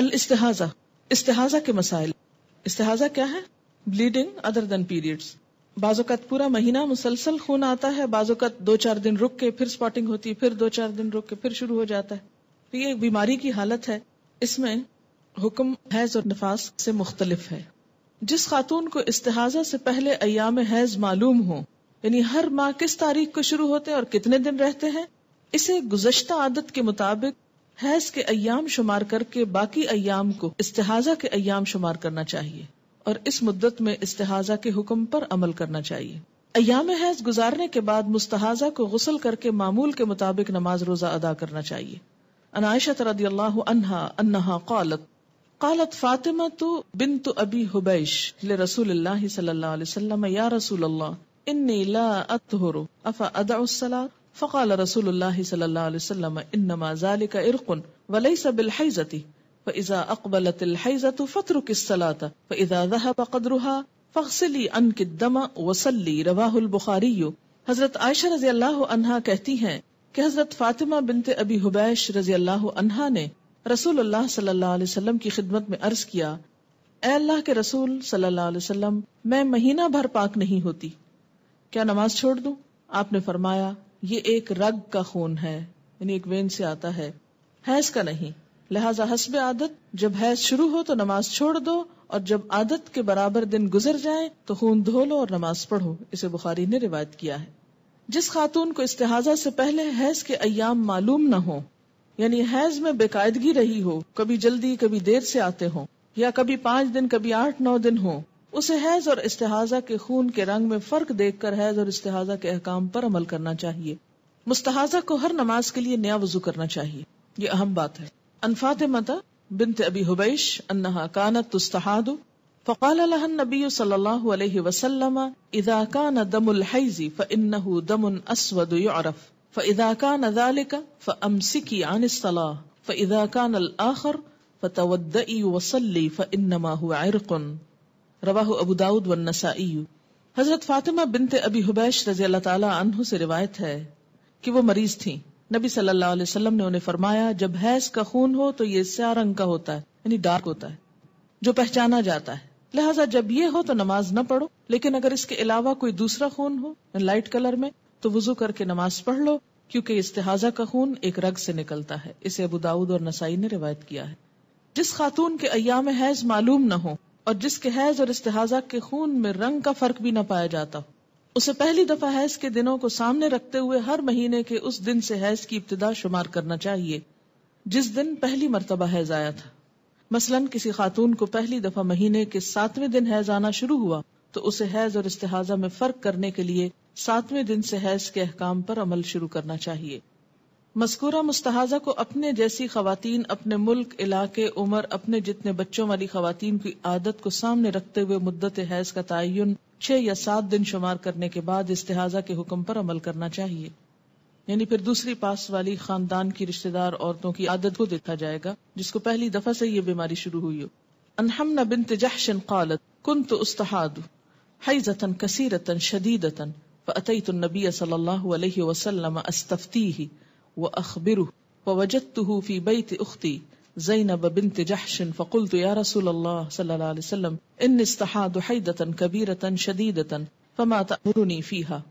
अल इस्तेहाजा इस्तेहाजा के मसाइल इस्तेहाजा क्या है ब्लीडिंग अदर देन पीरियड्स बाजोकत पूरा महीना मुसलसल खून आता है बाजोकत दो चार दिन रुक के फिर स्पॉटिंग होती है फिर दो चार दिन रुक के फिर शुरू हो जाता है तो ये एक बीमारी की हालत है इसमें हुक्म हैज और नफास से मुख्तलिफ है जिस खातून को इस्तेहाजा से पहले अयाम हैज मालूम हो यानी हर माह किस तारीख को शुरू होते हैं और कितने दिन रहते हैं इसे गुजश्ता आदत के मुताबिक हैज के अयाम शुमार करके बाकी अयाम को इस्तेहाजा के अयाम शुमार करना चाहिए और इस मुद्दत में इस्तेहाजा के हुक्म पर अमल करना चाहिए अयाम हैज गुजारने के बाद मुस्तहाजा को गुसल करके मामूल के मुताबिक नमाज रोजा अदा करना चाहिए अनायशत रदी अल्लाह अनहा अन्हा कौलत कालत फातिमा तो बिन तो अबी हुबैश ले रसूल सल्लल्लाहु अलैहि वसल्लम या रसूल अल्लाह इन्नी ला अतहरु अफा अदा फ़काल रसूल अल्लाह सल्लल्लाहु इन्नमा ज़ालिका इरकुन वलैसा बिलहैजति फइजा अकबलत अलहैजतु फतरुक अस्सलात फइजा ذهب قدرها فاغسلي عنك الدم وصلي رواه البخاری हजरत आयशा रजी अल्लाह अनहा कहती हैं कि हजरत फातिमा बिनते अबी हुबैश रजी अल्लाह अनहा ने रसूल अल्लाह सल्लल्लाहु अलैहि वसल्लम की खिदमत में अर्ज किया ए अल्लाह के रसूल सल्लल्लाहु अलैहि वसल्लम मैं महीना भर पाक नहीं होती क्या नमाज छोड़ दूं आपने फरमाया ये एक रग का खून है यानी एक वेन से आता है हैज का नहीं लिहाजा हसब आदत जब हैज शुरू हो तो नमाज छोड़ दो और जब आदत के बराबर दिन गुजर जाए तो खून धो लो और नमाज पढ़ो इसे बुखारी ने रिवायत किया है जिस खातून को इस्तेहाजा से पहले हैज के अयाम मालूम न हो यानी हैज में बेकायदगी रही हो कभी जल्दी कभी देर से आते हो या कभी पांच दिन कभी आठ नौ दिन हो उसे हैज और इस्तेहाजा के खून के रंग में फर्क देखकर हैज और इस्तेहाजा के अहकाम पर अमल करना चाहिए मुस्तहाजा को हर नमाज के लिए नया वजू करना चाहिए ये अहम बात है अनफात मता बिनत अबी हुबैश अन्ना कानत तुस्तहादु फ़काल नबी ذلك रवाह अबू दाऊद नसाई हजरत फातिमा बिनते अबी हुबैश रजी अल्लाह ताला अनहु से रिवायत है कि वो मरीज थी नबी सल्लल्लाहु अलैहि वसल्लम ने उन्हें फरमाया जब हैज का खून हो तो ये स्या रंग का होता है यानी डार्क होता है जो पहचाना जाता है लिहाजा जब ये हो तो नमाज न पढ़ो लेकिन अगर इसके अलावा कोई दूसरा खून हो लाइट कलर में तो वजू करके नमाज पढ़ लो क्योंकि इस्तेहाजा का खून एक रग से निकलता है इसे अबू दाऊद और नसाई ने रिवायत किया है जिस खातून के अयाम हैज मालूम न हो और जिसके हैज और इस्तेहाजा के खून में रंग का फर्क भी ना पाया जाता उसे पहली दफा हैज के दिनों को सामने रखते हुए हर महीने के उस दिन से हैज की इब्तदा शुमार करना चाहिए जिस दिन पहली मरतबा हैज आया था मसलन किसी खातून को पहली दफा महीने के सातवें दिन हैज आना शुरू हुआ तो उसे हैज और इस्तेहाजा में फर्क करने के लिए सातवें दिन से हैज के अहकाम पर अमल शुरू करना चाहिए मस्कूरा मुस्तहाजा को अपने जैसी खातन अपने मुल्क इलाके उम्र अपने जितने बच्चों वाली खातन की आदत को सामने रखते हुए मुद्दत हैज का तयन छह या सात दिन शुमार करने के बाद तिहाजा के हुक्म पर अमल करना चाहिए यानी फिर दूसरी पास वाली खानदान की रिश्तेदार औरतों की आदत को देखा जाएगा जिसको पहली दफा से ये बीमारी शुरू हुई हो अनहमना बिन तजहशन कालत कुन तो उस्तहाद हईजतन कसीरतन शदीदतन अतई तो नबी सल्लल्लाहु अलैहि وأخبره ووجدته في بيت أختي زينب بنت جحش فقلت يا رسول الله صلى الله عليه وسلم إني استحاد حيدة كبيرة شديدة فما تأمرني فيها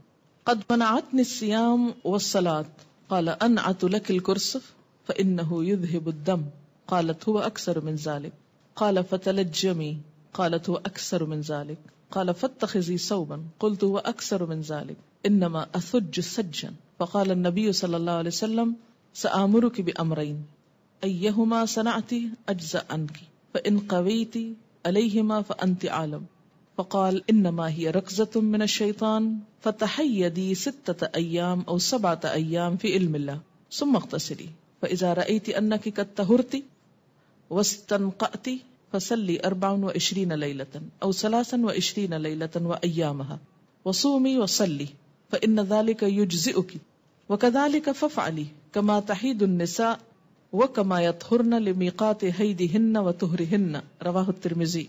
قد منعتني الصيام والصلاة قال أنعت لك الكرسف فإنه يذهب الدم قالت هو أكثر من ذلك قال فتلجمي قالت هو أكثر من ذلك قال فاتخذي صوبا قلت هو أكثر من ذلك إنما أثج سجا فقال النبي صلى الله عليه وسلم سآمرك بأمرين أيهما صنعت أجزأ عنك فإن قويت عليهما فأنت عالم فقال إنما هي ركزة من الشيطان فتحيدي ستة أيام أو سبعة أيام في علم الله ثم اغتسلي فإذا رأيت أنك قد طهرت واستنقأت فصلي أربع وعشرين ليلة أو ثلاثا وعشرين ليلة وأيامها وصومي وصلي فإن ذلك يجزئك वकदाल कफ़ अली कमा तहीदुलनसा व कमायत हरन लिमीकात हिन्न व तुहरहिन्न रवाहुतरमिजी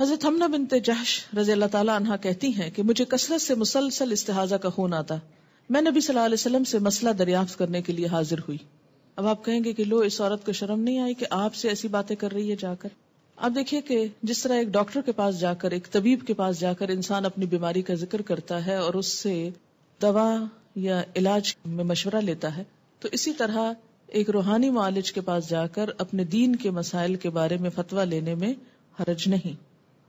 हजरत हमना बिन जहश रजी अल्लाह ताला अन्हा कहती हैं कि मुझे कसरत से मुसलसल इस्तेहाजा का खून आता मैं नबी सल्लल्लाहु अलैहि वसल्लम से मसला दरियाफ्त करने के लिए हाजिर हुई अब आप कहेंगे कि लो इस औरत को शर्म नहीं आई कि आपसे ऐसी बातें कर रही है जाकर आप देखिए कि जिस तरह एक डॉक्टर के पास जाकर एक तबीब के पास जाकर इंसान अपनी बीमारी का जिक्र करता है और उससे दवा या इलाज में मशवरा लेता है तो इसी तरह एक रूहानी मालिज के पास जाकर अपने दीन के मसाइल के बारे में फतवा लेने में हरज नहीं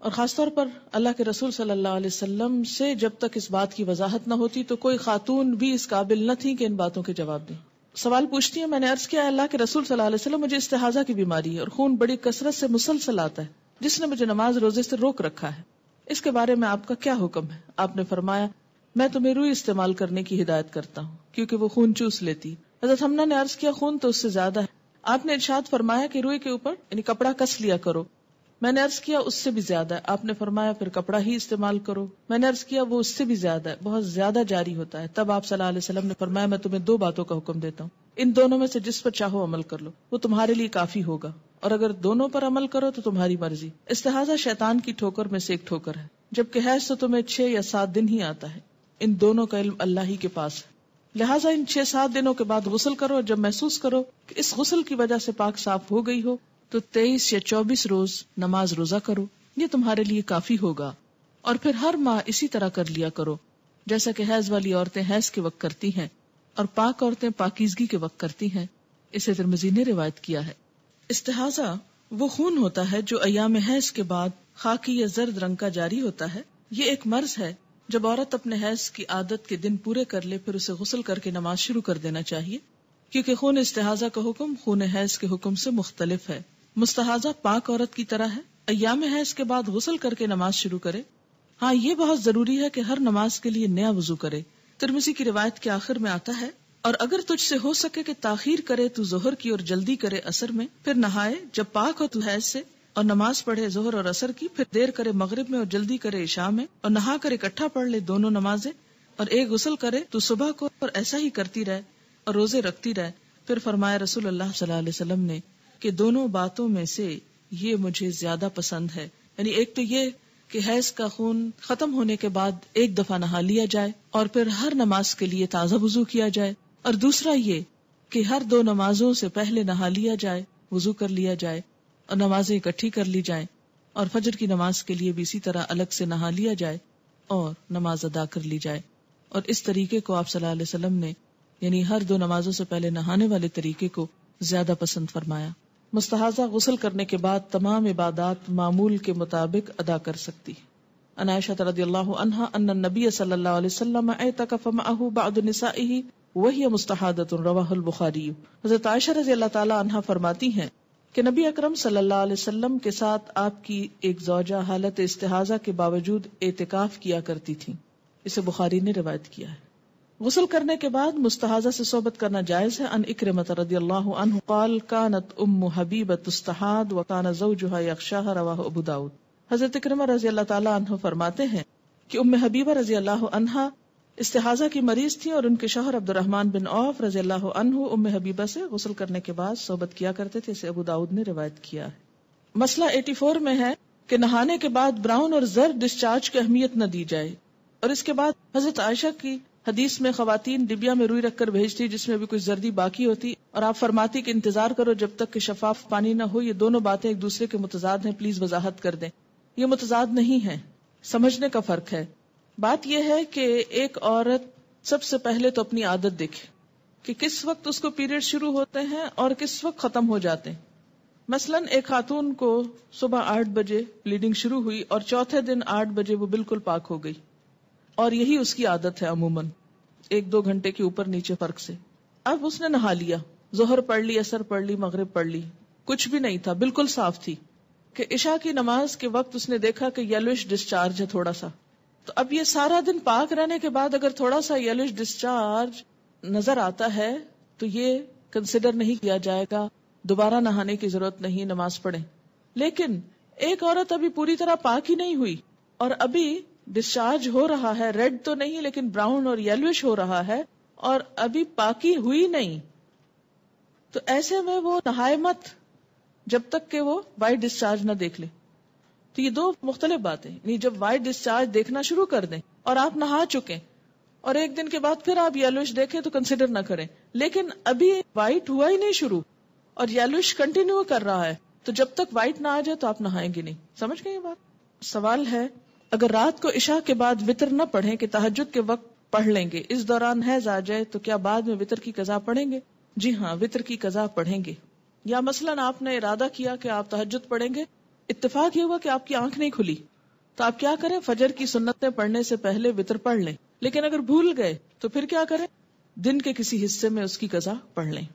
और खासतौर पर अल्लाह के रसूल सल्लल्लाहु अलैहि वसल्लम से जब तक इस बात की वजाहत न होती तो कोई खातून भी इस काबिल न थी कि इन बातों के जवाब दें सवाल पूछती है मैंने अर्ज किया अल्लाह के रसूल सल्लल्लाहु अलैहि वसल्लम मुझे इस्तेहाजा की बीमारी है और खून बड़ी कसरत से मुसलसल आता है जिसने मुझे नमाज रोजे से रोक रखा है इसके बारे में आपका क्या हुक्म है आपने फरमाया मैं तुम्हें रूई इस्तेमाल करने की हिदायत करता हूँ क्योंकि वो खून चूस लेती हजरत हमना ने अर्ज किया खून तो उससे ज्यादा है आपने इर्शाद फरमाया कि रूई के ऊपर यानी कपड़ा कस लिया करो मैंने अर्ज किया उससे भी ज्यादा है आपने फरमाया फिर कपड़ा ही इस्तेमाल करो मैंने अर्ज किया वो उससे भी ज्यादा है बहुत ज्यादा जारी होता है तब आप सल्लल्लाहु अलैहि वसल्लम ने फरमाया मैं तुम्हें दो बातों का हुक्म देता हूँ इन दोनों में से जिस पर चाहो अमल कर लो वो तुम्हारे लिए काफी होगा और अगर दोनों पर अमल करो तो तुम्हारी मर्जी इस्तेहाजा शैतान की ठोकर में से एक ठोकर है जबकि हैज तो तुम्हें छह या सात दिन ही आता है इन दोनों का इल्म अल्लाह ही के पास है लिहाजा इन छह सात दिनों के बाद गुसल करो और जब महसूस करो कि इस गुसल की वजह से पाक साफ हो गई हो तो तेईस या चौबीस रोज नमाज रोजा करो ये तुम्हारे लिए काफी होगा और फिर हर माह इसी तरह कर लिया करो जैसा कि हैज वाली औरतें हैज के वक्त करती हैं और पाक औरतें पाकिजगी के वक्त करती हैं इसे तिरमजी ने रिवायत किया है इस्तेहाजा वो खून होता है जो अयाम हैज के बाद खाकी या जर्द रंग का जारी होता है ये एक मर्ज है जब औरत अपने हैज की आदत के दिन पूरे कर ले फिर उसे गुसल करके नमाज शुरू कर देना चाहिए क्योंकि खून इस्तेहाजा का हुक्म खून हैज के हुक्म से मुख्तलिफ है मुस्तहाजा पाक औरत की तरह है अयाम हैज के बाद गुसल करके नमाज शुरू करे हाँ ये बहुत जरूरी है कि हर नमाज के लिए नया वजू करे तिरमिसी की रिवायत के आखिर में आता है और अगर तुझसे हो सके कि ताखिर करे तू जोहर की और जल्दी करे असर में फिर नहाए जब पाक हो तू हैज से और नमाज पढ़े जोहर और असर की फिर देर करे मगरब में और जल्दी करे ईशा में और नहा कर इकट्ठा पढ़ ले दोनों नमाजें और एक गुसल करे तो सुबह को और ऐसा ही करती रहे और रोजे रखती रहे फिर फरमाया रसूल अल्लाह सल्लाम ने कि दोनों बातों में से ये मुझे ज्यादा पसंद है यानी एक तो ये कि हैज का खून खत्म होने के बाद एक दफा नहा लिया जाए और फिर हर नमाज के लिए ताजा वजू किया जाए और दूसरा ये कि हर दो नमाजों से पहले नहा लिया जाए वजू कर लिया जाए नमाजें इकट्ठी कर ली जाएं और फजर की नमाज के लिए भी इसी तरह अलग से नहा लिया जाए और नमाज अदा कर ली जाए और इस तरीके को आप सल्लल्लाहु अलैहि वसल्लम ने यानी हर दो नमाजों से पहले नहाने वाले तरीके को ज्यादा पसंद फरमाया मुस्तहाजा गसल करने के बाद तमाम इबादत मामूल के मुताबिक अदा कर सकती अनायशा रदियल्लाहु अन्हा अन्न नबी सल्लल्लाहु अलैहि वसल्लम मअहु निसाइहि वही मुस्तहादत रवाहुल बुखारी हजरत आयशा रजी अल्लाह ताला अन्हा फरमाती हैं कि नबी अकरम सल्लल्लाहु अलैहि वसल्लम के साथ आपकी एक जौजा हालत इस्तेहाजा के बावजूद एतिकाफ किया करती थी इसे बुखारी ने रिवायत किया है गुसल करने के बाद मुस्तहाजा से सोबत करना जायज है अन इक्रमत रदी अल्लाह काल कानत उम्म हबीब तुस्तहाद व काना जौजुहा यकशाह रवाह अबू दाऊद हजरत इक्रमा रजी अल्लाह ताला फरमाते हैं कि उम्म हबीबा रजी अल्लाह अनहा इस्तेहाजा की मरीज थी और उनके शोहर अब्दुलरहमान बिन औफ रजी उम हबीबा से गसल करने के बाद सोबत किया करते थे इसे अबू दाऊद ने रिवायत किया है मसला फोर में है कि नहाने के बाद ब्राउन और जर डिस्चार्ज की अहमियत न दी जाए और इसके बाद हजरत आयशा की हदीस में खातन डिबिया में रुई रखकर भेजती जिसमें भी कुछ जर्दी बाकी होती और आप फरमाती कि इंतजार करो जब तक कि शफाफ पानी न हो ये दोनों बातें एक दूसरे के मुतजाद है प्लीज वजाहत कर दे ये मुतजाद नहीं है समझने का फर्क है बात यह है कि एक औरत सबसे पहले तो अपनी आदत देखे कि किस वक्त उसको पीरियड शुरू होते हैं और किस वक्त खत्म हो जाते हैं मसलन एक खातून को सुबह आठ बजे ब्लीडिंग शुरू हुई और चौथे दिन आठ बजे वो बिल्कुल पाक हो गई और यही उसकी आदत है अमूमन एक दो घंटे के ऊपर नीचे फर्क से अब उसने नहा लिया जोहर पढ़ ली असर पढ़ ली मगरब पढ़ ली कुछ भी नहीं था बिल्कुल साफ थी कि ईशा की नमाज के वक्त उसने देखा कि येलोइ डिस्चार्ज है थोड़ा सा तो अब ये सारा दिन पाक रहने के बाद अगर थोड़ा सा येलिश डिस्चार्ज नजर आता है तो ये कंसिडर नहीं किया जाएगा दोबारा नहाने की जरूरत नहीं नमाज पढ़े लेकिन एक औरत अभी पूरी तरह पाक ही नहीं हुई और अभी डिस्चार्ज हो रहा है रेड तो नहीं लेकिन ब्राउन और येलोइश हो रहा है और अभी पाकी हुई नहीं तो ऐसे में वो नहाए मत जब तक के वो बाई डिस्चार्ज ना देख ले तो ये दो मुख्तलिफ बातें यानी जब वाइट डिस्चार्ज देखना शुरू कर दें और आप नहा चुके और एक दिन के बाद फिर आप येलोइश देखें तो कंसिडर ना करें लेकिन अभी वाइट हुआ ही नहीं शुरू और येलोइश कंटिन्यू कर रहा है तो जब तक वाइट ना आ जाए तो आप नहाएंगे नहीं समझ गए ये बात सवाल है अगर रात को इशा के बाद वितर न पढ़े कि तहजद के वक्त पढ़ लेंगे इस दौरान हैज आ जाए तो क्या बाद में वितर की कजा पढ़ेंगे जी हाँ वितर की कजा पढ़ेंगे या मसलन आपने इरादा किया कि आप तहजद पढ़ेंगे इतफाक ये हुआ कि आपकी आंख नहीं खुली तो आप क्या करें फजर की सुन्नतें पढ़ने से पहले वितर पढ़ लें लेकिन अगर भूल गए तो फिर क्या करें दिन के किसी हिस्से में उसकी कजा पढ़ लें